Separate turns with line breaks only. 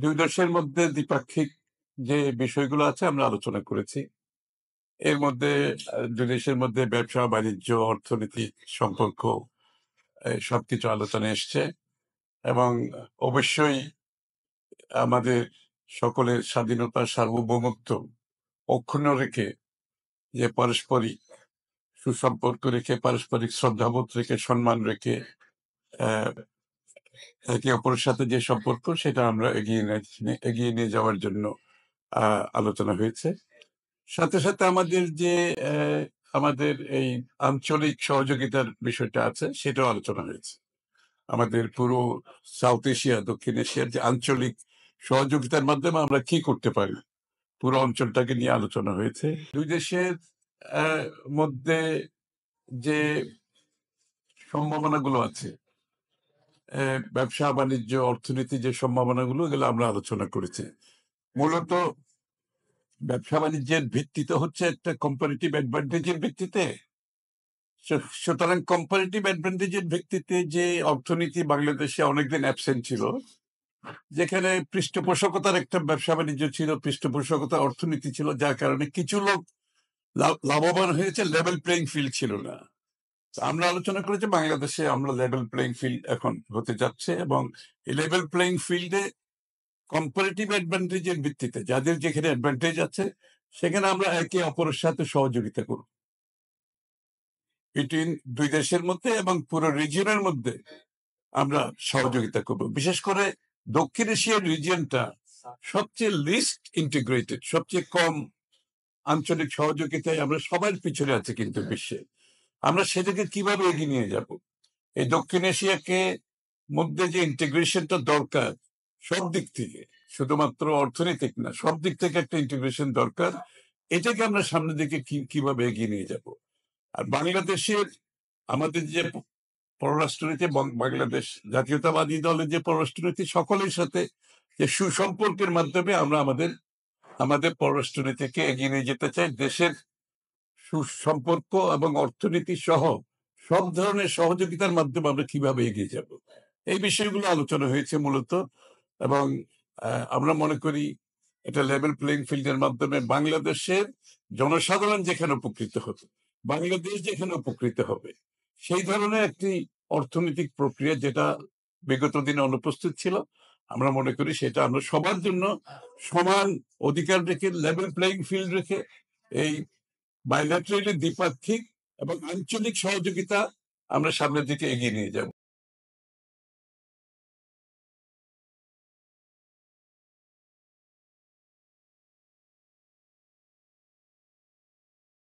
দুই দেশের মধ্যে দ্বিপাক্ষিক যে বিষয়গুলো আছে আমরা আলোচনা করেছি এর মধ্যে দুই দেশের মধ্যে ব্যবসা বাণিজ্য অর্থনীতি সম্পর্ক সবকিছু আলোচনা এসছে এবং অবশ্যই আমাদের সকলের স্বাধীনতা সার্বভৌমত্ব অক্ষুণ্ণ রেখে যে পারস্পরিক সুসম্পর্ক রেখে পারস্পরিক শ্রদ্ধাবোধ রেখে সম্মান রেখে একে অপরের সাথে যে সম্পর্ক সেটা আমরা এগিয়ে এগিয়ে নিয়ে যাওয়ার জন্য আলোচনা হয়েছে সাথে সাথে আমাদের যে আমাদের এই আঞ্চলিক সহযোগিতার বিষয়টা আছে সেটাও আলোচনা হয়েছে আমাদের পুরো সাউথ এশিয়া দক্ষিণ এশিয়ার যে আঞ্চলিক সহযোগিতার মাধ্যমে আমরা কি করতে পারি পুরো অঞ্চলটাকে নিয়ে আলোচনা হয়েছে দুই দেশের মধ্যে যে সম্ভাবনাগুলো আছে ব্যবসা বাণিজ্য অর্থনীতি যে সম্ভাবনাগুলো এগুলো আমরা আলোচনা করেছি মূলত ব্যবসা বাণিজ্যের ভিত্তিতে হচ্ছে একটা কম্পারিটিভ অ্যাডভান্টেজের ভিত্তিতে সুতরাং কম্পারিটিভ অ্যাডভান্টেজের ভিত্তিতে যে অর্থনীতি বাংলাদেশে অনেকদিন অ্যাবসেন্ট ছিল যেখানে পৃষ্ঠপোষকতার একটা ব্যবসা বাণিজ্য ছিল পৃষ্ঠপোষকতা অর্থনীতি ছিল যার কারণে কিছু লোক লাভবান হয়েছে লেভেল প্লেইং ফিল্ড ছিল না আমরা আলোচনা করেছি যে বাংলাদেশে আমরা লেভেল প্লেইং ফিল্ড এখন হতে যাচ্ছে এবং এই লেভেল প্লেইং ফিল্ডে কম্পারেটিভ অ্যাডভান্টেজের ভিত্তিতে যাদের যেখানে অ্যাডভান্টেজ আছে সেখানে আমরা একে অপরের সাথে সহযোগিতা করব বিটুইন দুই দেশের মধ্যে এবং পুরো রিজিয়নের মধ্যে আমরা সহযোগিতা করব বিশেষ করে দক্ষিণ এশিয়ার রিজিয়নটা সবচেয়ে লিস্ট ইন্টিগ্রেটেড সবচেয়ে কম আঞ্চলিক সহযোগিতায় আমরা সবার পিছনে আছি কিন্তু বিশ্বে আমরা সেটাকে কিভাবে এগিয়ে নিয়ে যাব এই দক্ষিণ এশিয়াকে মধ্যে যে ইন্টিগ্রেশনটা দরকার সব দিক থেকে শুধুমাত্র অর্থনৈতিক না সব দিক থেকে একটা ইন্টিগ্রেশন দরকার এটাকে আমরা সামনের দিকে কিভাবে এগিয়ে নিয়ে যাব আর বাংলাদেশের আমাদের যে পররাষ্ট্রনীতি বাংলাদেশ জাতীয়তাবাদী দলের যে পররাষ্ট্রনীতি সকলের সাথে যে সুসম্পর্কের মাধ্যমে আমরা আমাদের আমাদের পররাষ্ট্রনীতিকে এগিয়ে নিয়ে যেতে চাই দেশের সুসম্পর্ক এবং অর্থনীতি সহ সব ধরনের সহযোগিতার মাধ্যমে আমরা কিভাবে এগিয়ে যাব এই বিষয়গুলো আলোচনা হয়েছে মূলত এবং আমরা মনে করি এটা লেভেল প্লেইং ফিল্ডের মাধ্যমে বাংলাদেশের জনসাধারণ যেখানে উপকৃত হবে বাংলাদেশ যেখানে উপকৃত হবে সেই ধরনের একটি অর্থনৈতিক প্রক্রিয়া যেটা বিগত দিনে অনুপস্থিত ছিল আমরা মনে করি সেটা আমরা সবার জন্য সমান অধিকার রেখে লেভেল প্লেইং ফিল্ড রেখে এই বাইল্যাটারালি দ্বিপাক্ষিক এবং আঞ্চলিক সহযোগিতা আমরা সামনের দিকে এগিয়ে নিয়ে যাব